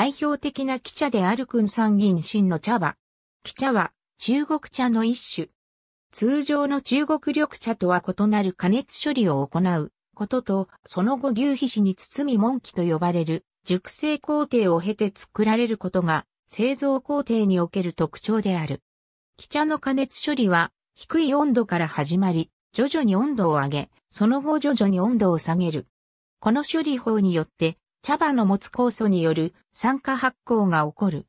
代表的な汽茶である君三銀新の茶葉。汽茶は中国茶の一種。通常の中国緑茶とは異なる加熱処理を行うことと、その後牛皮紙に包み門器と呼ばれる熟成工程を経て作られることが製造工程における特徴である。汽茶の加熱処理は低い温度から始まり、徐々に温度を上げ、その後徐々に温度を下げる。この処理法によって茶葉の持つ酵素による酸化発酵が起こる。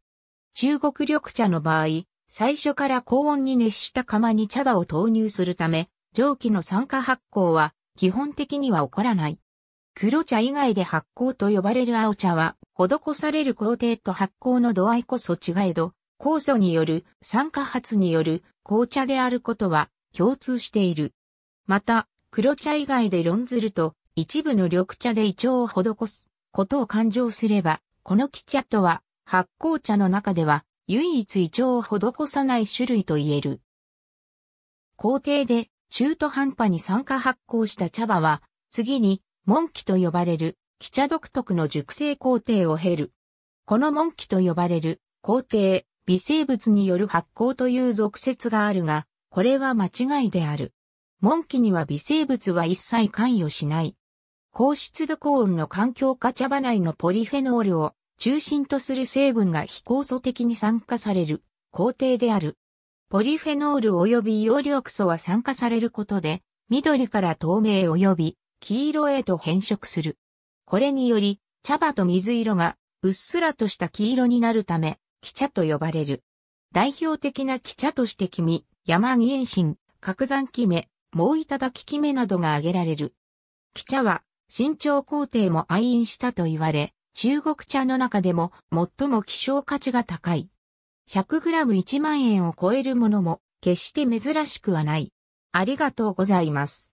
中国緑茶の場合、最初から高温に熱した釜に茶葉を投入するため、蒸気の酸化発酵は基本的には起こらない。黒茶以外で発酵と呼ばれる青茶は、施される工程と発酵の度合いこそ違えど、酵素による酸化発による紅茶であることは共通している。また、黒茶以外で論ずると、一部の緑茶で胃腸を施すことを勘定すれば、このキチャットは発酵茶の中では唯一胃腸を施さない種類と言える。皇帝で中途半端に酸化発酵した茶葉は、次に、門期と呼ばれる、キチャ独特の熟成工程を経る。この門期と呼ばれる、工程、微生物による発酵という俗説があるが、これは間違いである。門期には微生物は一切関与しない。高湿度高温の環境化茶葉内のポリフェノールを中心とする成分が非酵素的に酸化される工程である。ポリフェノール及び葉緑素は酸化されることで、緑から透明及び黄色へと変色する。これにより、茶葉と水色がうっすらとした黄色になるため、木茶と呼ばれる。代表的な木茶として君、山銀心、角山キメ、もういただき木目などが挙げられる。木茶は新朝皇帝も愛飲したと言われ、中国茶の中でも最も希少価値が高い。100g1 万円を超えるものも決して珍しくはない。ありがとうございます。